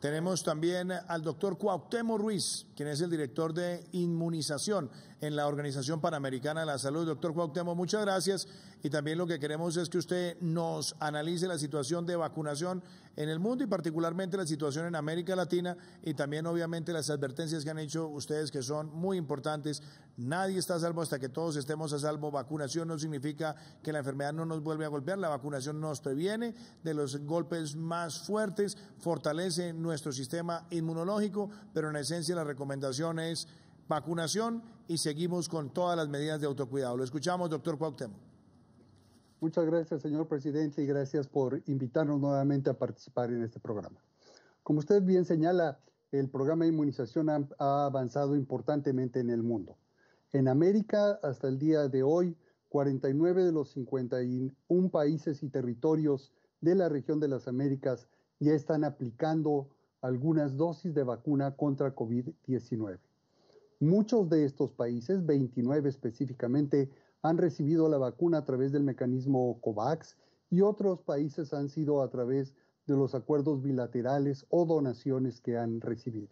Tenemos también al doctor Cuauhtémoc Ruiz, quien es el director de inmunización en la Organización Panamericana de la Salud. Doctor Cuauhtémoc, muchas gracias. Y también lo que queremos es que usted nos analice la situación de vacunación en el mundo y particularmente la situación en América Latina y también obviamente las advertencias que han hecho ustedes que son muy importantes. Nadie está a salvo hasta que todos estemos a salvo. Vacunación no significa que la enfermedad no nos vuelve a golpear, la vacunación nos previene de los golpes más fuertes, fortalece nuestro sistema inmunológico, pero en esencia la recomendación es vacunación y seguimos con todas las medidas de autocuidado. Lo escuchamos, doctor Cuauhtémoc. Muchas gracias, señor presidente, y gracias por invitarnos nuevamente a participar en este programa. Como usted bien señala, el programa de inmunización ha, ha avanzado importantemente en el mundo. En América, hasta el día de hoy, 49 de los 51 países y territorios de la región de las Américas ya están aplicando algunas dosis de vacuna contra COVID-19. Muchos de estos países, 29 específicamente, han recibido la vacuna a través del mecanismo COVAX y otros países han sido a través de los acuerdos bilaterales o donaciones que han recibido.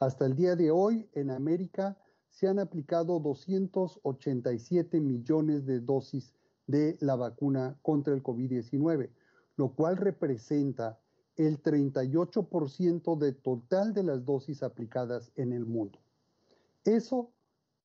Hasta el día de hoy, en América se han aplicado 287 millones de dosis de la vacuna contra el COVID-19, lo cual representa el 38% del total de las dosis aplicadas en el mundo. Eso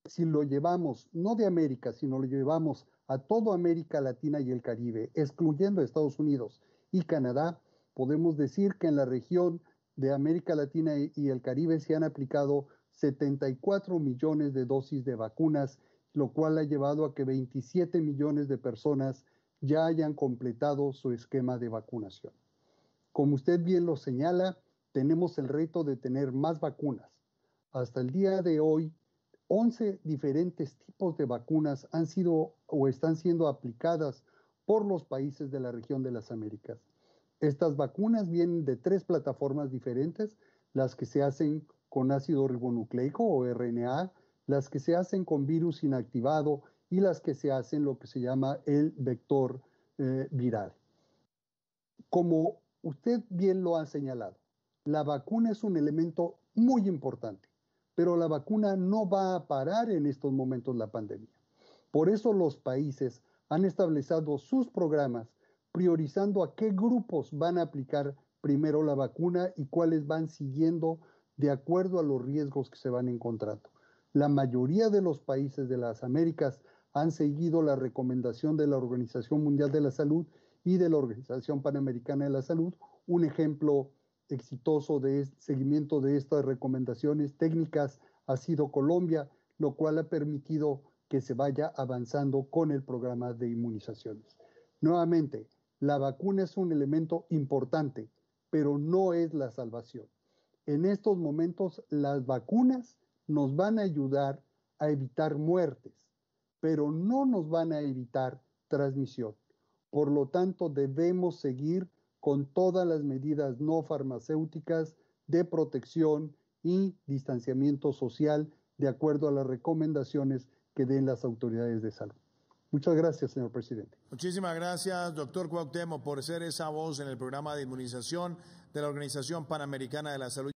si lo llevamos no de América, sino lo llevamos a toda América Latina y el Caribe, excluyendo Estados Unidos y Canadá, podemos decir que en la región de América Latina y el Caribe se han aplicado 74 millones de dosis de vacunas, lo cual ha llevado a que 27 millones de personas ya hayan completado su esquema de vacunación. Como usted bien lo señala, tenemos el reto de tener más vacunas. Hasta el día de hoy 11 diferentes tipos de vacunas han sido o están siendo aplicadas por los países de la región de las Américas. Estas vacunas vienen de tres plataformas diferentes, las que se hacen con ácido ribonucleico o RNA, las que se hacen con virus inactivado y las que se hacen lo que se llama el vector eh, viral. Como usted bien lo ha señalado, la vacuna es un elemento muy importante pero la vacuna no va a parar en estos momentos la pandemia. Por eso los países han establecido sus programas priorizando a qué grupos van a aplicar primero la vacuna y cuáles van siguiendo de acuerdo a los riesgos que se van encontrando. La mayoría de los países de las Américas han seguido la recomendación de la Organización Mundial de la Salud y de la Organización Panamericana de la Salud. Un ejemplo exitoso de seguimiento de estas recomendaciones técnicas ha sido Colombia, lo cual ha permitido que se vaya avanzando con el programa de inmunizaciones. Nuevamente, la vacuna es un elemento importante, pero no es la salvación. En estos momentos, las vacunas nos van a ayudar a evitar muertes, pero no nos van a evitar transmisión. Por lo tanto, debemos seguir con todas las medidas no farmacéuticas de protección y distanciamiento social de acuerdo a las recomendaciones que den las autoridades de salud. Muchas gracias, señor presidente. Muchísimas gracias, doctor Cuauhtémoc, por ser esa voz en el programa de inmunización de la Organización Panamericana de la Salud.